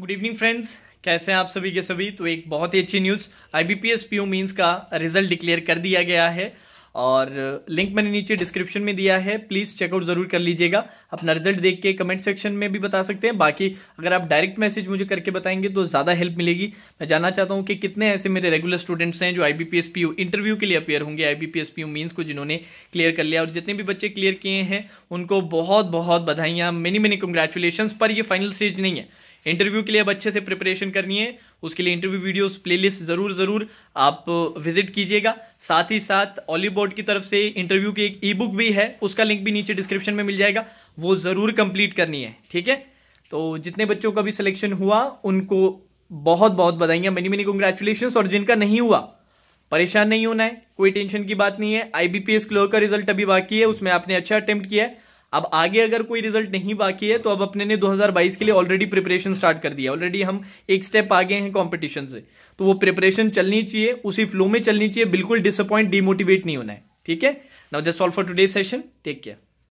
good evening friends कैसे हैं आप सभी के सभी तो एक बहुत ही अच्छी news I B P S P O mains का रिजल्ट डिक्लेयर कर दिया गया है और लिंक मैंने नीचे डिस्क्रिप्शन में दिया है प्लीज़ चेकआउट ज़रूर कर लीजिएगा अपना रिजल्ट देख के कमेंट सेक्शन में भी बता सकते हैं बाकी अगर आप डायरेक्ट मैसेज मुझे करके बताएंगे तो ज़्यादा हेल्प मिलेगी मैं जानना चाहता हूँ कि कितने ऐसे मेरे रेगुलर स्टूडेंट्स हैं जो I B P S P O interview के लिए अपेयर होंगे I B P S P O mains को जिन्होंने क्लियर कर लिया और जितने भी बच्चे क्लियर किए हैं उनको बहुत बहुत बधाइयाँ मेनी मेनी कंग्रेचुलेशन पर यह फाइनल स्टेज नहीं है इंटरव्यू के लिए अब अच्छे से प्रिपरेशन करनी है उसके लिए इंटरव्यू वीडियोस प्लेलिस्ट जरूर जरूर आप विजिट कीजिएगा साथ ही साथ बोर्ड की तरफ से इंटरव्यू की एक ई बुक भी है उसका लिंक भी नीचे डिस्क्रिप्शन में मिल जाएगा वो जरूर कंप्लीट करनी है ठीक है तो जितने बच्चों का भी सिलेक्शन हुआ उनको बहुत बहुत बधाइयाँ मेनी मेनी कंग्रेचुलेशन और जिनका नहीं हुआ परेशान नहीं होना है कोई टेंशन की बात नहीं है आईबीपीएस क्लोर का रिजल्ट अभी बाकी है उसमें आपने अच्छा अटेम्प्ट किया है अब आगे अगर कोई रिजल्ट नहीं बाकी है तो अब अपने ने 2022 के लिए ऑलरेडी प्रिपरेशन स्टार्ट कर दिया ऑलरेडी हम एक स्टेप आगे हैं कंपटीशन से तो वो प्रिपरेशन चलनी चाहिए उसी फ्लो में चलनी चाहिए बिल्कुल डिसअपॉइंट डिमोटिवेट नहीं होना है ठीक है now just all for today session take care